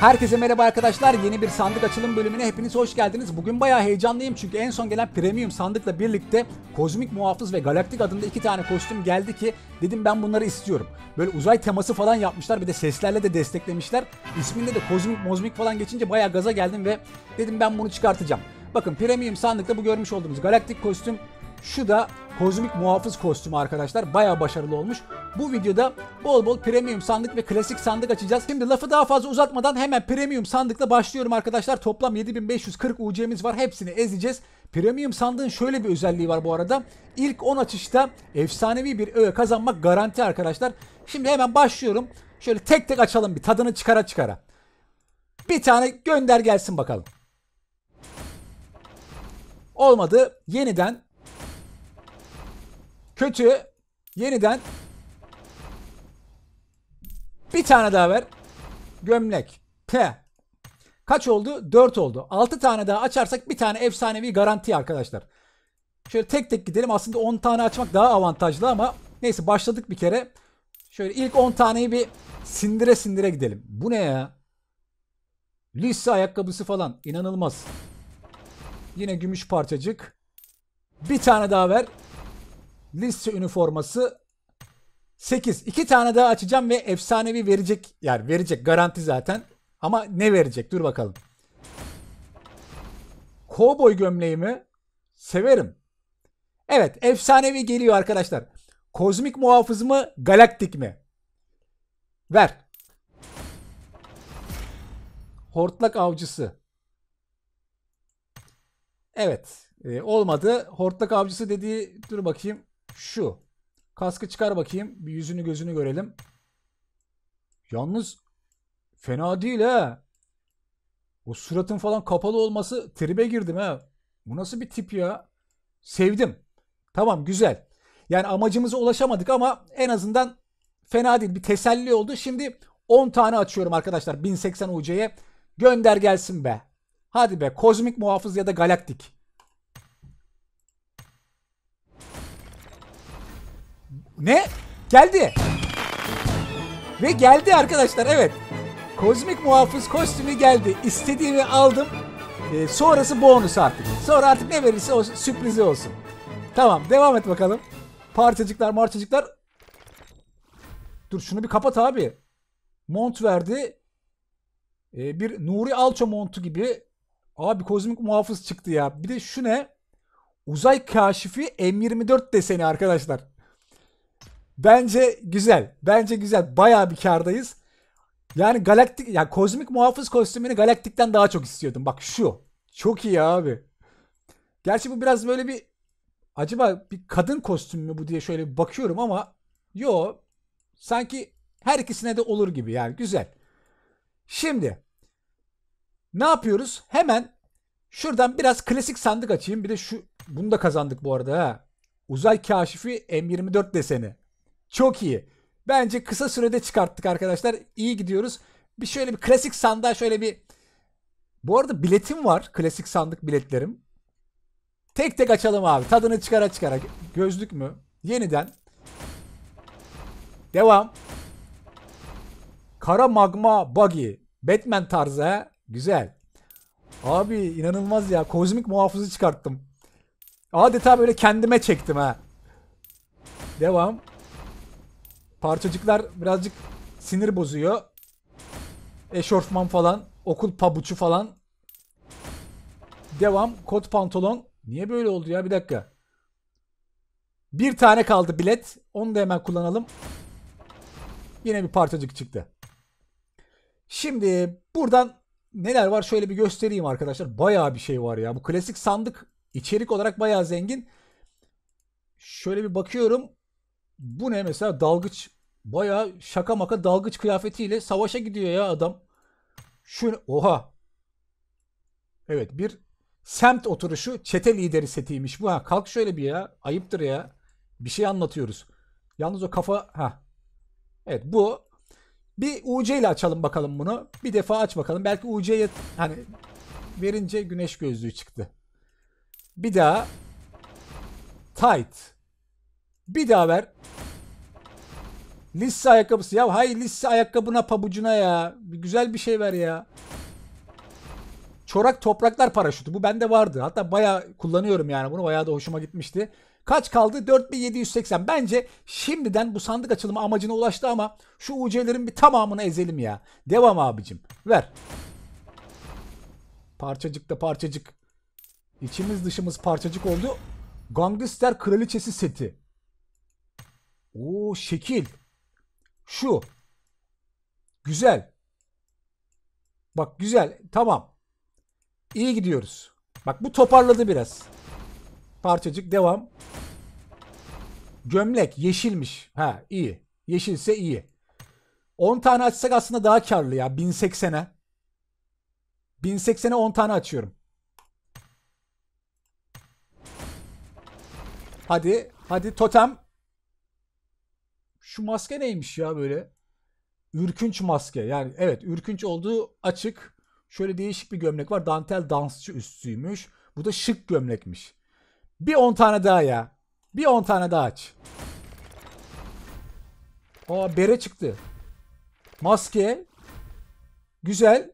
Herkese merhaba arkadaşlar. Yeni bir sandık açılım bölümüne hepiniz hoş geldiniz. Bugün bayağı heyecanlıyım çünkü en son gelen premium sandıkla birlikte Kozmik Muhafız ve Galaktik adında iki tane kostüm geldi ki dedim ben bunları istiyorum. Böyle uzay teması falan yapmışlar bir de seslerle de desteklemişler. İsminde de Kozmik Mozmik falan geçince bayağı gaza geldim ve dedim ben bunu çıkartacağım. Bakın premium sandıkta bu görmüş olduğunuz galaktik kostüm şu da kozmik muhafız kostümü arkadaşlar. Baya başarılı olmuş. Bu videoda bol bol premium sandık ve klasik sandık açacağız. Şimdi lafı daha fazla uzatmadan hemen premium sandıkla başlıyorum arkadaşlar. Toplam 7540 UC'miz var. Hepsini ezeceğiz. Premium sandığın şöyle bir özelliği var bu arada. İlk 10 açışta efsanevi bir öğe kazanmak garanti arkadaşlar. Şimdi hemen başlıyorum. Şöyle tek tek açalım bir tadını çıkara çıkara. Bir tane gönder gelsin bakalım. Olmadı. Yeniden Kötü. Yeniden. Bir tane daha ver. Gömlek. P. Kaç oldu? 4 oldu. 6 tane daha açarsak bir tane efsanevi garanti arkadaşlar. Şöyle tek tek gidelim. Aslında 10 tane açmak daha avantajlı ama neyse başladık bir kere. Şöyle ilk 10 taneyi bir sindire sindire gidelim. Bu ne ya? Lise ayakkabısı falan. inanılmaz. Yine gümüş parçacık. Bir tane daha ver lise üniforması 8. 2 tane daha açacağım ve efsanevi verecek. Yani verecek garanti zaten. Ama ne verecek? Dur bakalım. Cowboy gömleğimi severim. Evet efsanevi geliyor arkadaşlar. Kozmik muhafız mı galaktik mi? Ver. Hortlak avcısı. Evet. E, olmadı. Hortlak avcısı dediği dur bakayım şu. Kaskı çıkar bakayım. Bir yüzünü gözünü görelim. Yalnız fena değil ha. O suratın falan kapalı olması tribe girdim ha. Bu nasıl bir tip ya? Sevdim. Tamam güzel. Yani amacımıza ulaşamadık ama en azından fena değil. Bir teselli oldu. Şimdi 10 tane açıyorum arkadaşlar 1080 UC'ye. Gönder gelsin be. Hadi be kozmik muhafız ya da galaktik. Ne? Geldi. Ve geldi arkadaşlar evet. Kozmik muhafız kostümü geldi. İstediğimi aldım. Ee, sonrası bonus artık. Sonra artık ne verirse o sürprizi olsun. Tamam devam et bakalım. Parçacıklar marçacıklar. Dur şunu bir kapat abi. Mont verdi. Ee, bir Nuri Alço montu gibi. Abi kozmik muhafız çıktı ya. Bir de şu ne? Uzay kaşifi M24 deseni arkadaşlar. Bence güzel. Bence güzel. Bayağı bir kardayız. Yani galaktik ya yani kozmik muhafız kostümünü galaktikten daha çok istiyordum. Bak şu. Çok iyi abi. Gerçi bu biraz böyle bir acaba bir kadın kostüm mü bu diye şöyle bir bakıyorum ama yo sanki her ikisine de olur gibi yani güzel. Şimdi ne yapıyoruz? Hemen şuradan biraz klasik sandık açayım. Bir de şu bunu da kazandık bu arada ha. Uzay kaşifi M24 deseni. Çok iyi. Bence kısa sürede çıkarttık arkadaşlar. İyi gidiyoruz. Bir şöyle bir klasik sandığa şöyle bir bu arada biletim var. Klasik sandık biletlerim. Tek tek açalım abi. Tadını çıkara çıkara. Gözlük mü? Yeniden. Devam. Kara magma buggy. Batman tarzı Güzel. Abi inanılmaz ya. Kozmik muhafızı çıkarttım. Adeta böyle kendime çektim ha. Devam. Parçacıklar birazcık sinir bozuyor. Eşofman falan. Okul pabuçu falan. Devam. Kot pantolon. Niye böyle oldu ya? Bir dakika. Bir tane kaldı bilet. Onu da hemen kullanalım. Yine bir parçacık çıktı. Şimdi buradan neler var şöyle bir göstereyim arkadaşlar. Bayağı bir şey var ya. Bu klasik sandık içerik olarak bayağı zengin. Şöyle bir bakıyorum. Bu ne mesela dalgıç baya şaka maka dalgıç kıyafetiyle savaşa gidiyor ya adam. Şu oha. Evet bir semt oturuşu çete lideri setiymiş bu ha. Kalk şöyle bir ya. Ayıptır ya. Bir şey anlatıyoruz. Yalnız o kafa ha. Evet bu bir UC ile açalım bakalım bunu. Bir defa aç bakalım. Belki UC'ye hani verince güneş gözlüğü çıktı. Bir daha tight. Bir daha ver. Lisse ayakkabısı. Ya hayır lisse ayakkabına pabucuna ya. Bir güzel bir şey ver ya. Çorak topraklar paraşütü. Bu bende vardı. Hatta bayağı kullanıyorum yani bunu. Bayağı da hoşuma gitmişti. Kaç kaldı? 4780. Bence şimdiden bu sandık açılımı amacına ulaştı ama şu UC'lerin bir tamamını ezelim ya. Devam abicim. Ver. Parçacık da parçacık. İçimiz dışımız parçacık oldu. Gangster Kraliçesi seti. Oo şekil. Şu. Güzel. Bak güzel. Tamam. İyi gidiyoruz. Bak bu toparladı biraz. Parçacık devam. Gömlek yeşilmiş. Ha iyi. Yeşilse iyi. 10 tane açsak aslında daha karlı ya. 1080'e. 1080'e 10 tane açıyorum. Hadi. Hadi totem şu maske neymiş ya böyle? Ürkünç maske. Yani evet ürkünç olduğu açık. Şöyle değişik bir gömlek var. Dantel dansçı üstüymüş. Bu da şık gömlekmiş. Bir 10 tane daha ya. Bir 10 tane daha aç. Aa bere çıktı. Maske. Güzel.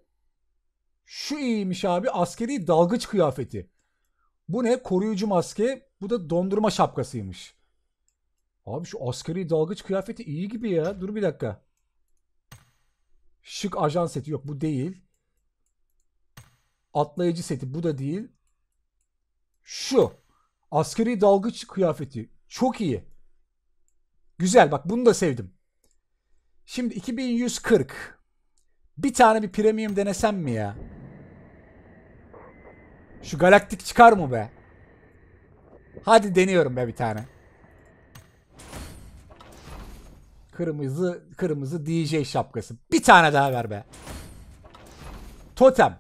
Şu iyiymiş abi. Askeri dalgıç kıyafeti. Bu ne? Koruyucu maske. Bu da dondurma şapkasıymış. Abi şu askeri dalgıç kıyafeti iyi gibi ya. Dur bir dakika. Şık ajan seti yok bu değil. Atlayıcı seti bu da değil. Şu. Askeri dalgıç kıyafeti. Çok iyi. Güzel bak bunu da sevdim. Şimdi 2140. Bir tane bir premium denesem mi ya? Şu galaktik çıkar mı be? Hadi deniyorum be bir tane. Kırmızı kırmızı DJ şapkası. Bir tane daha ver be. Totem.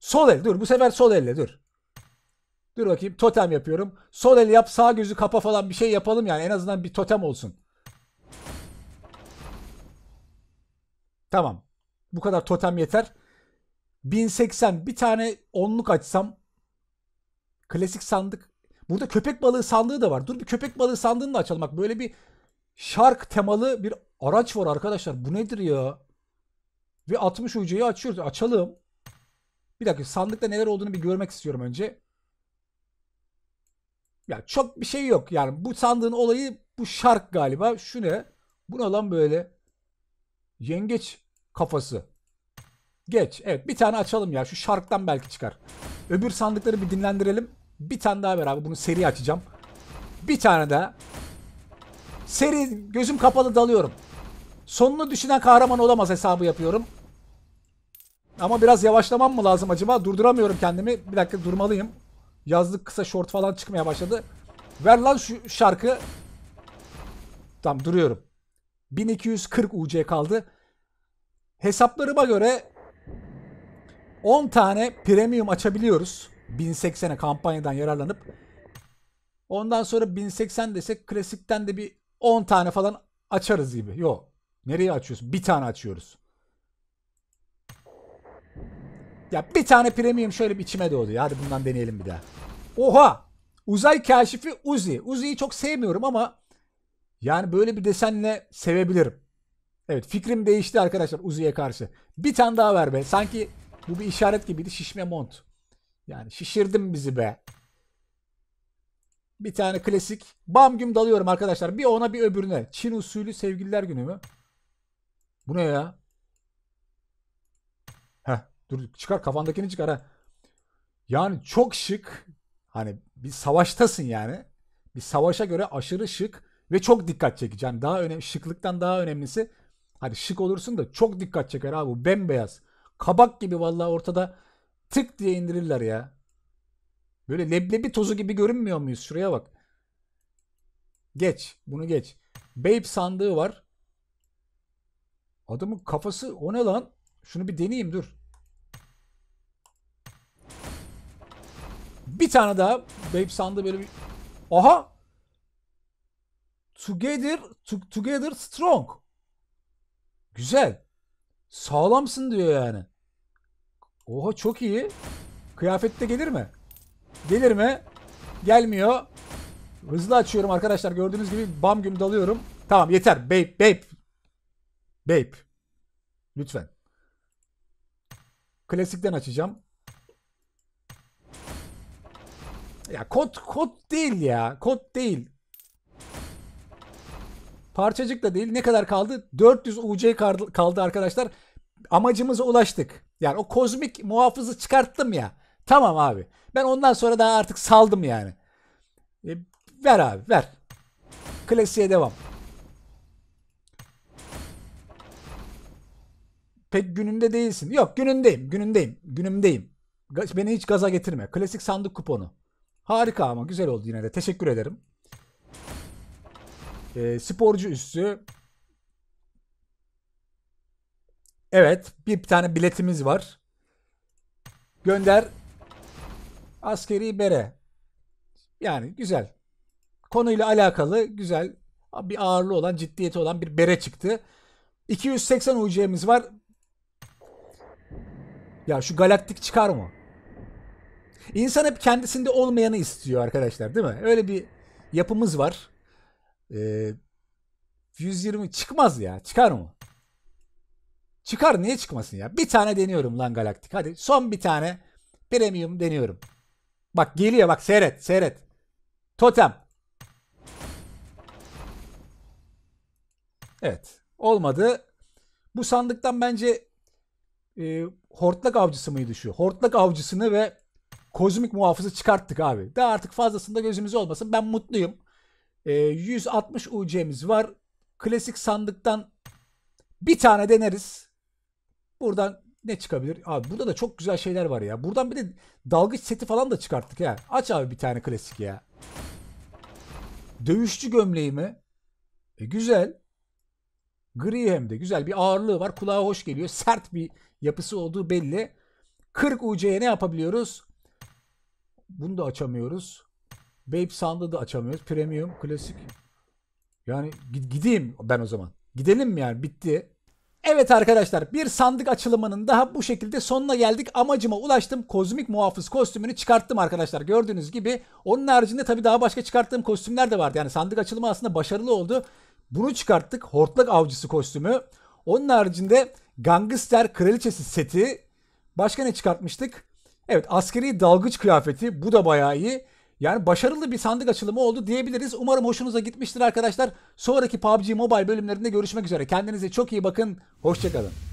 Sol el dur bu sefer sol elle dur. Dur bakayım totem yapıyorum. Sol el yap sağ gözü kapa falan bir şey yapalım yani en azından bir totem olsun. Tamam. Bu kadar totem yeter. 1080 bir tane onluk açsam klasik sandık. Burada köpek balığı sandığı da var. Dur bir köpek balığı sandığını da açalım. Bak böyle bir şark temalı bir araç var arkadaşlar. Bu nedir ya? Ve 60 ucuyu açıyoruz. Açalım. Bir dakika sandıkta neler olduğunu bir görmek istiyorum önce. Ya çok bir şey yok. Yani bu sandığın olayı bu şark galiba. Şu ne? Bu ne lan böyle? Yengeç kafası. Geç. Evet bir tane açalım ya. Şu şarktan belki çıkar. Öbür sandıkları bir dinlendirelim. Bir tane daha ver abi. Bunu seri açacağım. Bir tane daha. Seri gözüm kapalı dalıyorum. Sonunu düşünen kahraman olamaz hesabı yapıyorum. Ama biraz yavaşlamam mı lazım acaba? Durduramıyorum kendimi. Bir dakika durmalıyım. Yazlık kısa short falan çıkmaya başladı. Ver lan şu şarkı. Tamam duruyorum. 1240 UC kaldı. Hesaplarıma göre 10 tane premium açabiliyoruz. 1080'e kampanyadan yararlanıp. Ondan sonra 1080 desek klasikten de bir 10 tane falan açarız gibi. Yok. Nereye açıyoruz? Bir tane açıyoruz. Ya bir tane premium şöyle bir içime doğdu ya. Hadi bundan deneyelim bir daha. Oha! Uzay kaşifi Uzi. Uzi'yi çok sevmiyorum ama yani böyle bir desenle sevebilirim. Evet fikrim değişti arkadaşlar Uzi'ye karşı. Bir tane daha ver be. Sanki bu bir işaret gibiydi. Şişme mont. Yani şişirdim bizi be. Bir tane klasik. Bam güm dalıyorum arkadaşlar. Bir ona bir öbürüne. Çin usulü sevgililer günü mü? Bu ne ya? Heh dur çıkar kafandakini çıkar ha. Yani çok şık. Hani bir savaştasın yani. Bir savaşa göre aşırı şık ve çok dikkat çekici. Yani daha önemli şıklıktan daha önemlisi hani şık olursun da çok dikkat çeker abi bu bembeyaz. Kabak gibi vallahi ortada tık diye indirirler ya. Böyle leblebi tozu gibi görünmüyor muyuz? Şuraya bak. Geç. Bunu geç. Babe sandığı var. Adamın kafası o ne lan? Şunu bir deneyeyim dur. Bir tane daha Babe sandığı böyle bir... Aha! Together, to, together strong. Güzel. Sağlamsın diyor yani. Oha çok iyi. Kıyafette gelir mi? Gelir mi? Gelmiyor. Hızlı açıyorum arkadaşlar. Gördüğünüz gibi bam güm dalıyorum. Tamam yeter. Babe. Babe. Babe. Lütfen. Klasikten açacağım. Ya kod kod değil ya. Kod değil. Parçacık da değil. Ne kadar kaldı? 400 UC kaldı, kaldı arkadaşlar. Amacımıza ulaştık. Yani o kozmik muhafızı çıkarttım ya. Tamam abi. Ben ondan sonra daha artık saldım yani. E, ver abi ver. Klasiğe devam. Pek gününde değilsin. Yok günündeyim. Günündeyim. Günümdeyim. Beni hiç gaza getirme. Klasik sandık kuponu. Harika ama güzel oldu yine de. Teşekkür ederim. E, sporcu üssü. Evet. Bir tane biletimiz var. Gönder askeri bere. Yani güzel. Konuyla alakalı güzel bir ağırlığı olan ciddiyeti olan bir bere çıktı. 280 UC'miz var. Ya şu galaktik çıkar mı? İnsan hep kendisinde olmayanı istiyor arkadaşlar değil mi? Öyle bir yapımız var. Ee, 120 çıkmaz ya. Çıkar mı? Çıkar niye çıkmasın ya? Bir tane deniyorum lan galaktik. Hadi son bir tane premium deniyorum. Bak geliyor bak seyret seyret. Totem. Evet. Olmadı. Bu sandıktan bence e, hortlak avcısı mıydı şu? Hortlak avcısını ve kozmik muhafızı çıkarttık abi. Daha artık fazlasında gözümüz olmasın. Ben mutluyum. E, 160 UC'miz var. Klasik sandıktan bir tane deneriz. Buradan ne çıkabilir? Abi burada da çok güzel şeyler var ya. Buradan bir de dalgıç seti falan da çıkarttık ya. Aç abi bir tane klasik ya. Dövüşçü gömleği mi? E, güzel. Gri hem de güzel bir ağırlığı var. Kulağa hoş geliyor. Sert bir yapısı olduğu belli. 40 UC'ye ne yapabiliyoruz? Bunu da açamıyoruz. Babe Sound'ı da açamıyoruz. Premium, klasik. Yani gideyim ben o zaman. Gidelim mi yani? Bitti. Evet arkadaşlar bir sandık açılımının daha bu şekilde sonuna geldik. Amacıma ulaştım. Kozmik muhafız kostümünü çıkarttım arkadaşlar. Gördüğünüz gibi. Onun haricinde tabii daha başka çıkarttığım kostümler de vardı. Yani sandık açılımı aslında başarılı oldu. Bunu çıkarttık. Hortlak avcısı kostümü. Onun haricinde gangster kraliçesi seti. Başka ne çıkartmıştık? Evet askeri dalgıç kıyafeti. Bu da bayağı iyi. Yani başarılı bir sandık açılımı oldu diyebiliriz. Umarım hoşunuza gitmiştir arkadaşlar. Sonraki PUBG Mobile bölümlerinde görüşmek üzere. Kendinize çok iyi bakın. Hoşçakalın.